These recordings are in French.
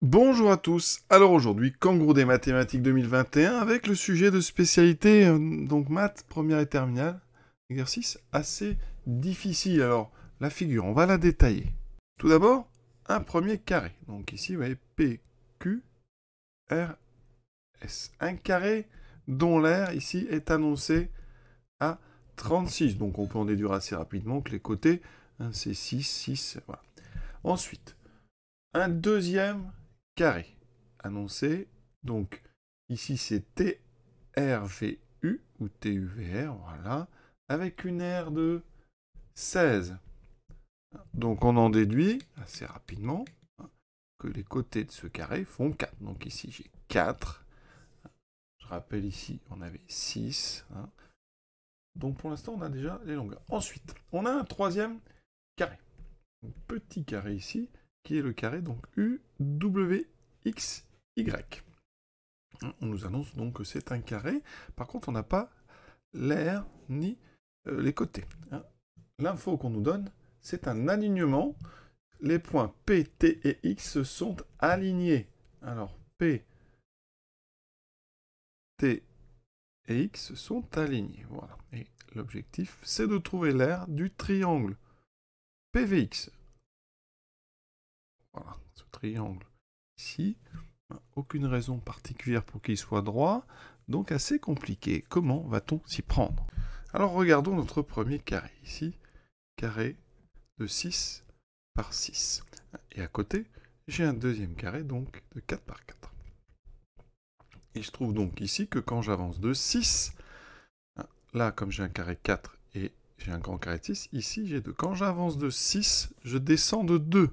Bonjour à tous, alors aujourd'hui Kangourou des mathématiques 2021 avec le sujet de spécialité, euh, donc maths, première et terminale, exercice assez difficile. Alors la figure, on va la détailler. Tout d'abord, un premier carré, donc ici vous voyez PQRS. Un carré dont l'air ici est annoncé à 36, donc on peut en déduire assez rapidement que les côtés, hein, c'est 6, 6, voilà. Ensuite, un deuxième carré annoncé. Donc ici c'est TRVU ou TUVR, voilà, avec une R de 16. Donc on en déduit assez rapidement hein, que les côtés de ce carré font 4. Donc ici j'ai 4. Je rappelle ici on avait 6. Hein. Donc pour l'instant on a déjà les longueurs. Ensuite on a un troisième carré. petit carré ici qui est le carré, donc U, W, X, Y. Hein, on nous annonce donc que c'est un carré. Par contre, on n'a pas l'air ni euh, les côtés. Hein. L'info qu'on nous donne, c'est un alignement. Les points P, T et X sont alignés. Alors, P, T et X sont alignés. Voilà. Et l'objectif, c'est de trouver l'air du triangle PVX. Voilà, ce triangle ici. Aucune raison particulière pour qu'il soit droit, donc assez compliqué. Comment va-t-on s'y prendre Alors regardons notre premier carré ici, carré de 6 par 6. Et à côté, j'ai un deuxième carré, donc de 4 par 4. Il se trouve donc ici que quand j'avance de 6, là comme j'ai un carré 4 et j'ai un grand carré de 6, ici j'ai 2. Quand j'avance de 6, je descends de 2.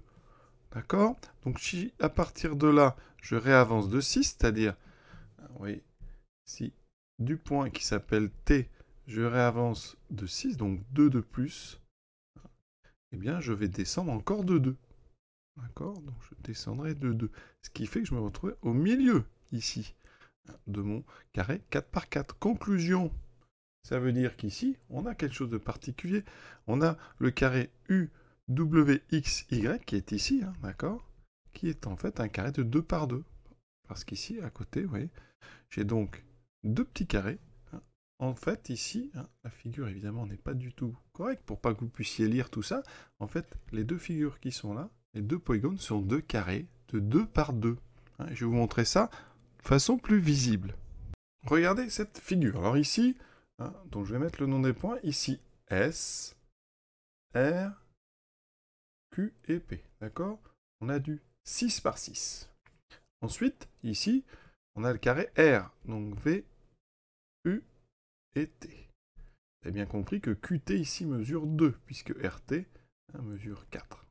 D'accord Donc si à partir de là, je réavance de 6, c'est-à-dire, ah oui, si du point qui s'appelle t, je réavance de 6, donc 2 de plus, eh bien je vais descendre encore de 2. D'accord Donc je descendrai de 2. Ce qui fait que je me retrouve au milieu, ici, de mon carré 4 par 4. Conclusion, ça veut dire qu'ici, on a quelque chose de particulier. On a le carré U WXY, qui est ici, hein, d'accord Qui est en fait un carré de 2 par 2. Parce qu'ici, à côté, vous voyez, j'ai donc deux petits carrés. Hein. En fait, ici, hein, la figure, évidemment, n'est pas du tout correcte pour pas que vous puissiez lire tout ça. En fait, les deux figures qui sont là, les deux polygones, sont deux carrés de 2 par 2. je vais vous montrer ça de façon plus visible. Regardez cette figure. Alors ici, donc je vais mettre le nom des points, ici S, R, Q et P. D'accord On a du 6 par 6. Ensuite, ici, on a le carré R, donc V, U et T. Vous avez bien compris que QT ici mesure 2, puisque RT hein, mesure 4.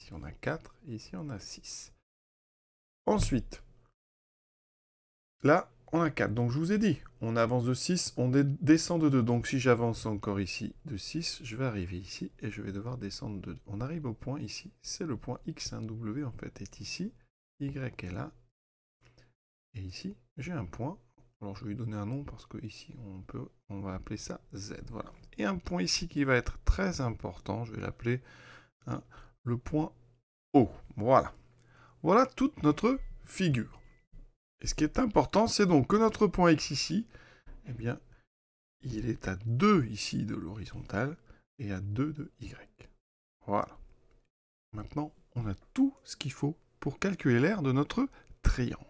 Ici on a 4, et ici on a 6. Ensuite, là, on a 4. Donc je vous ai dit, on avance de 6, on descend de 2. Donc si j'avance encore ici de 6, je vais arriver ici et je vais devoir descendre de 2. On arrive au point ici, c'est le point X, 1 W en fait est ici, Y est là. Et ici, j'ai un point. Alors je vais lui donner un nom parce que ici on peut on va appeler ça Z. Voilà. Et un point ici qui va être très important, je vais l'appeler hein, le point O. Voilà. Voilà toute notre figure. Et ce qui est important, c'est donc que notre point x ici, eh bien, il est à 2 ici de l'horizontale et à 2 de y. Voilà. Maintenant, on a tout ce qu'il faut pour calculer l'aire de notre triangle.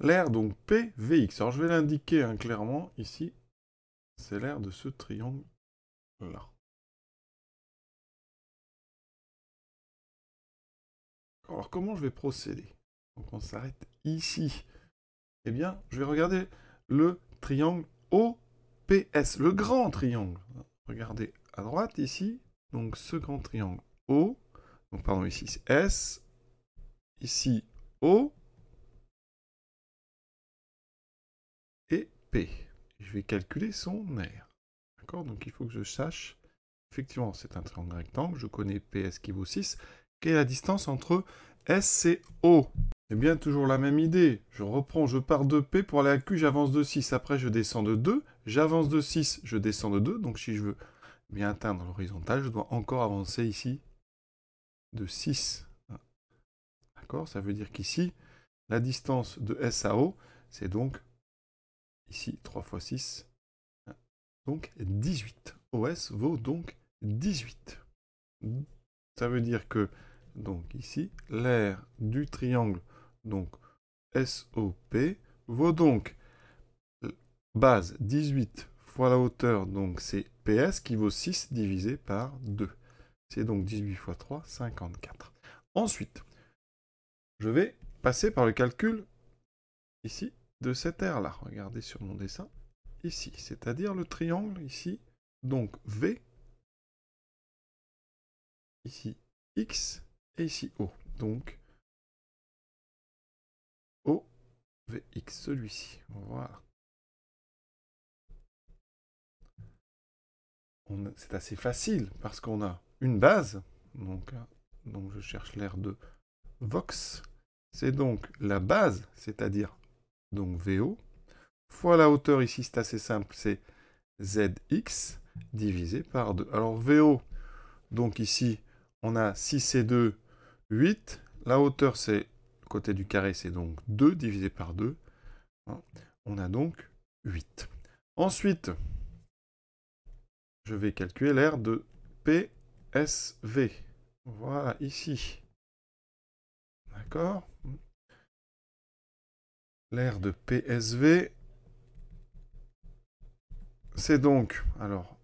L'aire donc PVX. Alors je vais l'indiquer hein, clairement ici. C'est l'aire de ce triangle là. Alors comment je vais procéder Donc on s'arrête ici, eh bien, je vais regarder le triangle OPS, le grand triangle. Regardez à droite ici, donc ce grand triangle O, pardon, ici c'est S, ici O, et P. Je vais calculer son aire. D'accord Donc il faut que je sache, effectivement c'est un triangle rectangle, je connais PS qui vaut 6, quelle est la distance entre S et O eh bien, toujours la même idée. Je reprends, je pars de P pour aller à Q, j'avance de 6. Après, je descends de 2. J'avance de 6, je descends de 2. Donc, si je veux bien atteindre l'horizontale, je dois encore avancer ici de 6. Ah. D'accord Ça veut dire qu'ici, la distance de S à O, c'est donc ici 3 fois 6. Ah. Donc 18. OS vaut donc 18. Ça veut dire que, donc ici, l'aire du triangle donc SOP, vaut donc euh, base 18 fois la hauteur, donc c'est PS qui vaut 6 divisé par 2. C'est donc 18 fois 3, 54. Ensuite, je vais passer par le calcul ici de cette R là Regardez sur mon dessin, ici, c'est-à-dire le triangle ici, donc V, ici X et ici O. Donc VX, celui-ci. on Voilà. C'est assez facile parce qu'on a une base. Donc, euh, donc je cherche l'air de Vox. C'est donc la base, c'est-à-dire donc VO, fois la hauteur ici, c'est assez simple, c'est ZX divisé par 2. Alors VO, donc ici, on a 6 et 2, 8. La hauteur, c'est côté du carré, c'est donc 2 divisé par 2. Hein, on a donc 8. Ensuite, je vais calculer l'aire de PSV. Voilà, ici. D'accord L'aire de PSV, c'est donc, alors,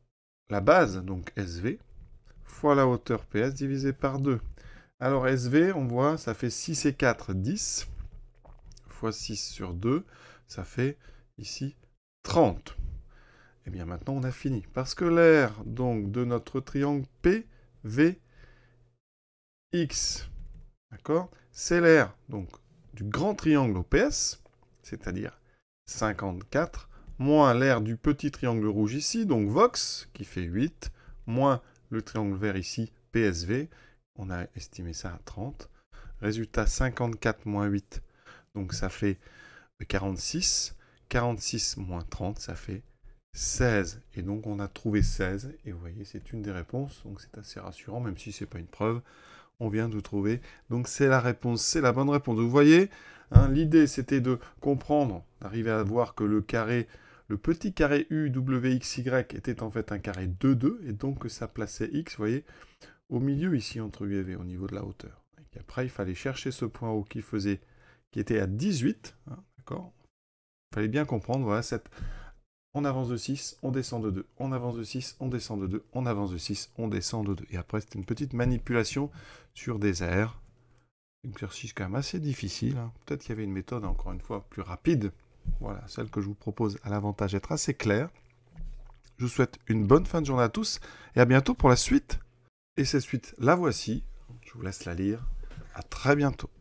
la base, donc SV, fois la hauteur PS divisé par 2. Alors SV, on voit, ça fait 6 et 4, 10, fois 6 sur 2, ça fait ici 30. Et eh bien maintenant, on a fini. Parce que l'air de notre triangle PVX, d'accord, c'est l'air du grand triangle OPS, c'est-à-dire 54, moins l'air du petit triangle rouge ici, donc VOX, qui fait 8, moins le triangle vert ici, PSV, on a estimé ça à 30. Résultat 54 moins 8, donc ça fait 46. 46 moins 30, ça fait 16. Et donc on a trouvé 16. Et vous voyez, c'est une des réponses. Donc c'est assez rassurant, même si ce n'est pas une preuve. On vient de trouver. Donc c'est la réponse, c'est la bonne réponse. Vous voyez, hein, l'idée c'était de comprendre, d'arriver à voir que le carré, le petit carré U, Y était en fait un carré 2, 2. Et donc que ça plaçait X, vous voyez, au milieu ici entre U et au niveau de la hauteur. Et après, il fallait chercher ce point haut qui faisait, qui était à 18, hein, d'accord Il fallait bien comprendre, voilà, cette... On avance de 6, on descend de 2, on avance de 6, on descend de 2, on avance de 6, on descend de 2. Et après, c'était une petite manipulation sur des airs. Une exercice quand même assez difficile. Hein. Peut-être qu'il y avait une méthode, encore une fois, plus rapide. Voilà, celle que je vous propose à l'avantage d'être assez claire. Je vous souhaite une bonne fin de journée à tous et à bientôt pour la suite et cette suite, la voici. Je vous laisse la lire. À très bientôt.